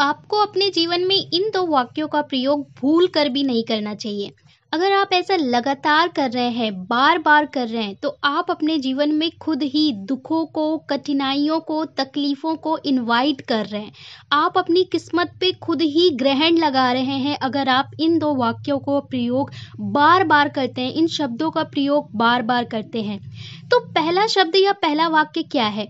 आपको अपने जीवन में इन दो वाक्यों का प्रयोग भूल कर भी नहीं करना चाहिए अगर आप ऐसा लगातार कर रहे हैं बार बार कर रहे हैं तो आप अपने जीवन में खुद ही दुखों को कठिनाइयों को तकलीफ़ों को इनवाइट कर रहे हैं आप अपनी किस्मत पे खुद ही ग्रहण लगा रहे हैं अगर आप इन दो वाक्यों को प्रयोग बार बार करते हैं इन शब्दों का प्रयोग बार बार करते हैं तो पहला शब्द या पहला वाक्य क्या है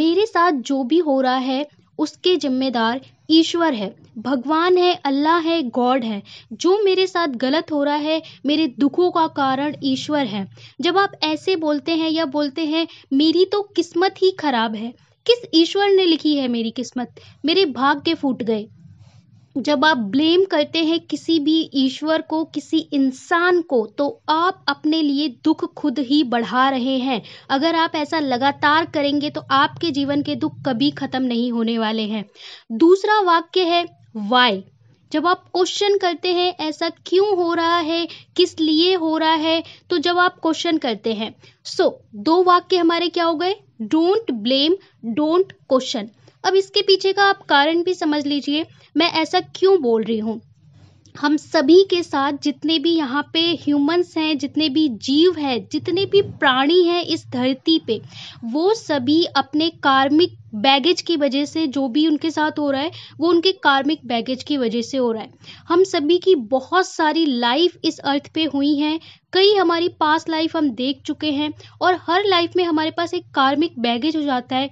मेरे साथ जो भी हो रहा है उसके जिम्मेदार ईश्वर है भगवान है अल्लाह है गॉड है जो मेरे साथ गलत हो रहा है मेरे दुखों का कारण ईश्वर है जब आप ऐसे बोलते हैं या बोलते हैं मेरी तो किस्मत ही खराब है किस ईश्वर ने लिखी है मेरी किस्मत मेरे भाग्य फूट गए जब आप ब्लेम करते हैं किसी भी ईश्वर को किसी इंसान को तो आप अपने लिए दुख खुद ही बढ़ा रहे हैं अगर आप ऐसा लगातार करेंगे तो आपके जीवन के दुख कभी खत्म नहीं होने वाले हैं दूसरा वाक्य है वाई जब आप क्वेश्चन करते हैं ऐसा क्यों हो रहा है किस लिए हो रहा है तो जब आप क्वेश्चन करते हैं सो so, दो वाक्य हमारे क्या हो गए डोंट ब्लेम डोंट क्वेश्चन अब इसके पीछे का आप कारण भी समझ लीजिए मैं ऐसा क्यों बोल रही हूँ हम सभी के साथ जितने भी यहाँ पे ह्यूमंस हैं जितने भी जीव हैं जितने भी प्राणी हैं इस धरती पे वो सभी अपने कार्मिक बैगेज की वजह से जो भी उनके साथ हो रहा है वो उनके कार्मिक बैगेज की वजह से हो रहा है हम सभी की बहुत सारी लाइफ इस अर्थ पे हुई हैं कई हमारी पास लाइफ हम देख चुके हैं और हर लाइफ में हमारे पास एक कार्मिक बैगेज हो जाता है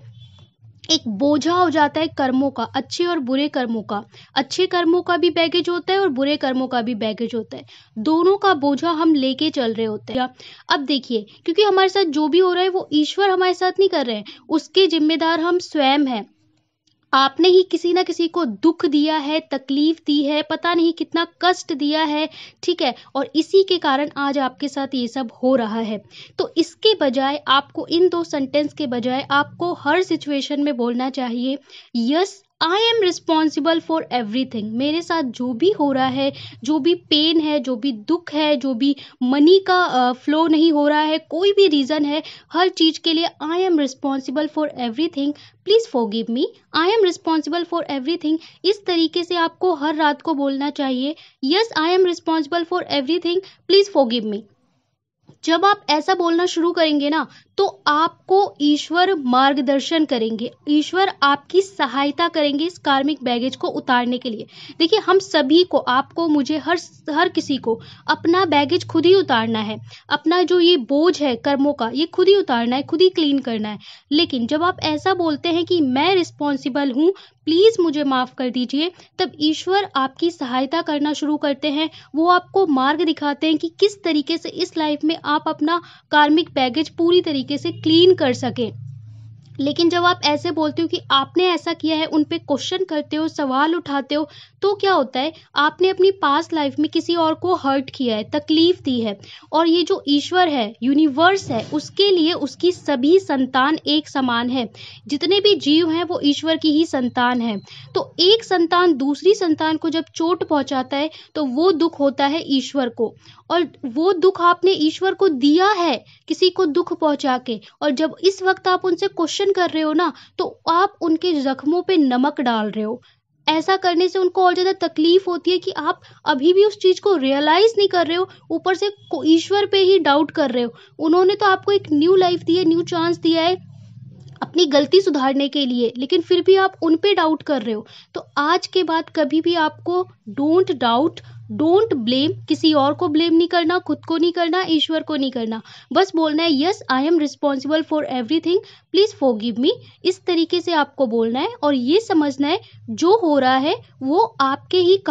एक बोझा हो जाता है कर्मों का अच्छे और बुरे कर्मों का अच्छे कर्मों का भी बैगेज होता है और बुरे कर्मों का भी बैगेज होता है दोनों का बोझा हम लेके चल रहे होते हैं अब देखिए क्योंकि हमारे साथ जो भी हो रहा है वो ईश्वर हमारे साथ नहीं कर रहे हैं उसके जिम्मेदार हम स्वयं हैं आपने ही किसी ना किसी को दुख दिया है तकलीफ दी है पता नहीं कितना कष्ट दिया है ठीक है और इसी के कारण आज आपके साथ ये सब हो रहा है तो इसके बजाय आपको इन दो सेंटेंस के बजाय आपको हर सिचुएशन में बोलना चाहिए yes I am responsible for everything मेरे साथ जो भी हो रहा है जो भी पेन है जो भी दुख है जो भी मनी का फ्लो नहीं हो रहा है कोई भी रीज़न है हर चीज़ के लिए I am responsible for everything please give me I am responsible for everything इस तरीके से आपको हर रात को बोलना चाहिए yes I am responsible for everything please give me जब आप ऐसा बोलना शुरू करेंगे ना तो आपको ईश्वर मार्गदर्शन करेंगे ईश्वर आपकी सहायता करेंगे इस कार्मिक बैगेज को उतारने के लिए देखिए हम सभी को आपको मुझे हर हर किसी को अपना बैगेज खुद ही उतारना है अपना जो ये बोझ है कर्मों का ये खुद ही उतारना है खुद ही क्लीन करना है लेकिन जब आप ऐसा बोलते हैं कि मैं रिस्पॉन्सिबल हूँ प्लीज़ मुझे माफ़ कर दीजिए तब ईश्वर आपकी सहायता करना शुरू करते हैं वो आपको मार्ग दिखाते हैं कि किस तरीके से इस लाइफ में आप अपना कार्मिक बैगेज पूरी तरीके से क्लीन कर सकें लेकिन जब आप ऐसे बोलते हो कि आपने ऐसा किया है उन पे क्वेश्चन करते हो सवाल उठाते हो तो क्या होता है आपने अपनी पास्ट लाइफ में किसी और को हर्ट किया है तकलीफ दी है और ये जो ईश्वर है यूनिवर्स है उसके लिए उसकी सभी संतान एक समान है जितने भी जीव हैं वो ईश्वर की ही संतान है तो एक संतान दूसरी संतान को जब चोट पहुंचाता है तो वो दुख होता है ईश्वर को और वो दुख आपने ईश्वर को दिया है किसी को दुख पहुंचा के और जब इस वक्त आप उनसे क्वेश्चन कर रहे हो ना तो आप उनके जख्मों पे नमक डाल रहे हो ऐसा करने से उनको और ज़्यादा तकलीफ होती है कि आप अभी भी उस चीज़ को रियलाइज़ नहीं कर रहे हो ऊपर से ईश्वर पे ही डाउट कर रहे हो उन्होंने तो आपको एक न्यू लाइफ दी है न्यू चांस दिया है अपनी गलती सुधारने के लिए लेकिन फिर भी आप उन पे डाउट कर रहे हो तो आज के बाद कभी भी आपको डोंट डाउट डोंट ब्लेम किसी और को ब्लेम नहीं करना खुद को नहीं करना ईश्वर को नहीं करना बस बोलना है yes I am responsible for everything please forgive me इस तरीके से आपको बोलना है और ये समझना है जो हो रहा है वो आपके ही